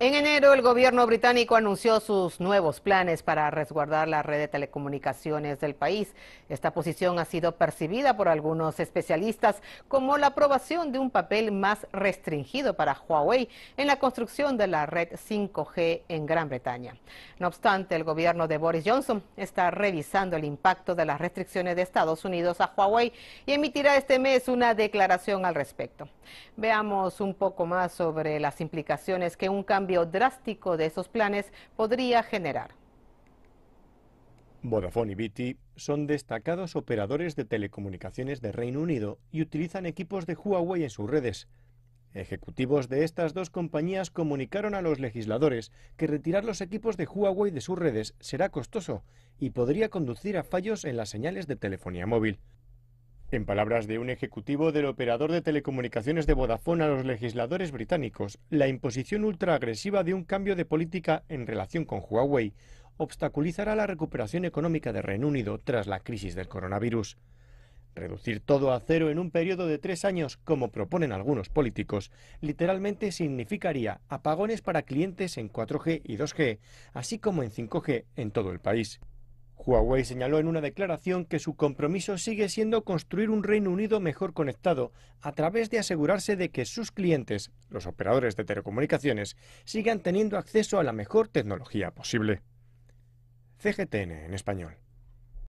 En enero, el gobierno británico anunció sus nuevos planes para resguardar la red de telecomunicaciones del país. Esta posición ha sido percibida por algunos especialistas como la aprobación de un papel más restringido para Huawei en la construcción de la red 5G en Gran Bretaña. No obstante, el gobierno de Boris Johnson está revisando el impacto de las restricciones de Estados Unidos a Huawei y emitirá este mes una declaración al respecto. Veamos un poco más sobre las implicaciones que un cambio cambio drástico de esos planes podría generar. Vodafone y BT son destacados operadores de telecomunicaciones de Reino Unido y utilizan equipos de Huawei en sus redes. Ejecutivos de estas dos compañías comunicaron a los legisladores que retirar los equipos de Huawei de sus redes será costoso y podría conducir a fallos en las señales de telefonía móvil. En palabras de un ejecutivo del operador de telecomunicaciones de Vodafone a los legisladores británicos, la imposición ultraagresiva de un cambio de política en relación con Huawei obstaculizará la recuperación económica de Reino Unido tras la crisis del coronavirus. Reducir todo a cero en un periodo de tres años, como proponen algunos políticos, literalmente significaría apagones para clientes en 4G y 2G, así como en 5G en todo el país. Huawei señaló en una declaración que su compromiso sigue siendo construir un Reino Unido mejor conectado a través de asegurarse de que sus clientes, los operadores de telecomunicaciones, sigan teniendo acceso a la mejor tecnología posible. CGTN en español.